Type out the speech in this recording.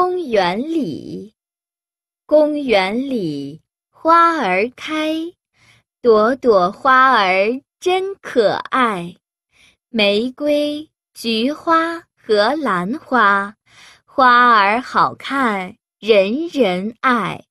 公园里，公园里花儿开，朵朵花儿真可爱。玫瑰、菊花和兰花，花儿好看，人人爱。